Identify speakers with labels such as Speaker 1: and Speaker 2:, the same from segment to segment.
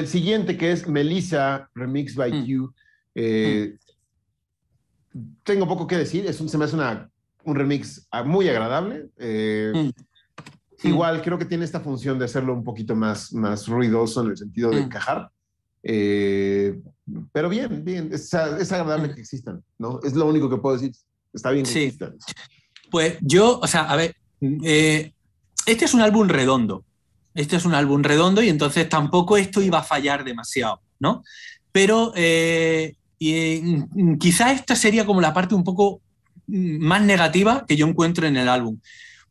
Speaker 1: El siguiente, que es Melissa Remix by mm. You. Eh, tengo poco que decir, es un, se me hace un remix ah, muy agradable. Eh, mm. Mm. Igual creo que tiene esta función de hacerlo un poquito más, más ruidoso en el sentido de encajar. Eh, pero bien, bien, es, agradable que existan, ¿no? Es lo único que puedo decir. Está bien que Pues yo, o sea, a ver, este es un álbum redondo este es un álbum redondo y entonces tampoco esto iba a fallar demasiado, ¿no? Pero eh, mm, quizá esta sería como la parte un poco mm, más negativa que yo encuentro en el álbum.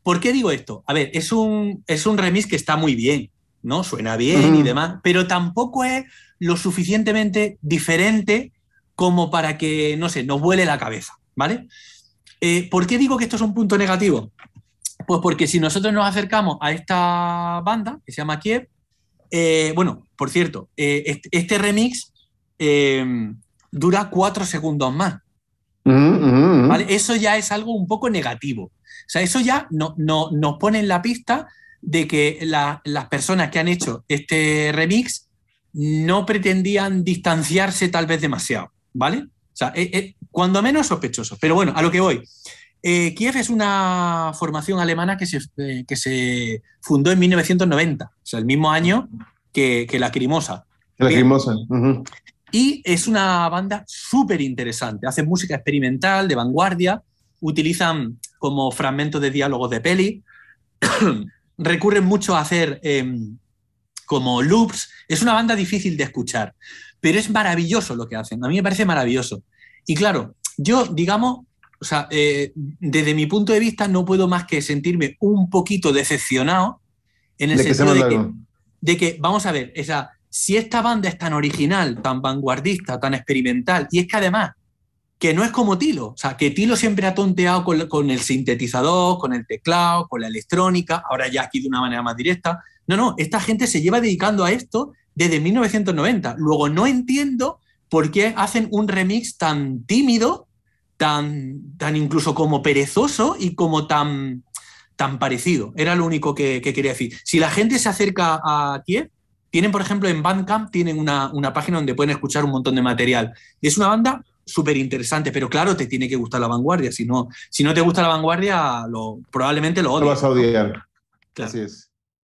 Speaker 1: ¿Por qué digo esto? A ver, es un, es un remix que está muy bien, ¿no? Suena bien y demás, pero tampoco es lo suficientemente diferente como para que, no sé, nos vuele la cabeza, ¿vale? Eh, ¿Por qué digo que esto es un punto negativo? Pues porque si nosotros nos acercamos a esta banda que se llama Kiev, eh, bueno, por cierto, eh, este, remix eh, dura cuatro segundos más. Eso ya es algo un poco negativo. O sea, eso ya no, no, nos pone en la pista de que las personas que han hecho este remix no pretendían distanciarse tal vez demasiado, ¿vale? O sea, cuando menos sospechoso. Pero bueno, a lo que voy. Eh, Kiev es una formación alemana que se, eh, que se, fundó en 1990, o sea, el mismo año que, La Crimosa. La Crimosa. Y es una banda súper interesante. Hacen música experimental, de vanguardia, utilizan como fragmentos de diálogos de peli, recurren mucho a hacer em, como loops. Es una banda difícil de escuchar, pero es maravilloso lo que hacen. A mí me parece maravilloso. Y claro, yo, digamos, o sea, eh, desde mi punto de vista no puedo más que sentirme un poquito decepcionado en el sentido de, que, vamos a ver, o sea, si esta banda es tan original, tan vanguardista, tan experimental, y es que además, que no es como Tilo, o sea, que Tilo siempre ha tonteado con el sintetizador, con el teclado, con la electrónica, ahora ya aquí de una manera más directa. No, no, esta gente se lleva dedicando a esto desde 1990. Luego no entiendo por qué hacen un remix tan tímido tan, tan incluso como perezoso y como tan, tan parecido. Era lo único que, quería decir. Si la gente se acerca a Kiev, tienen, por ejemplo, en Bandcamp, tienen una, página donde pueden escuchar un montón de material. Es una banda súper interesante, pero claro, te tiene que gustar la vanguardia. Si no, si no te gusta la vanguardia, lo, probablemente lo odies. Lo vas a odiar. Así es.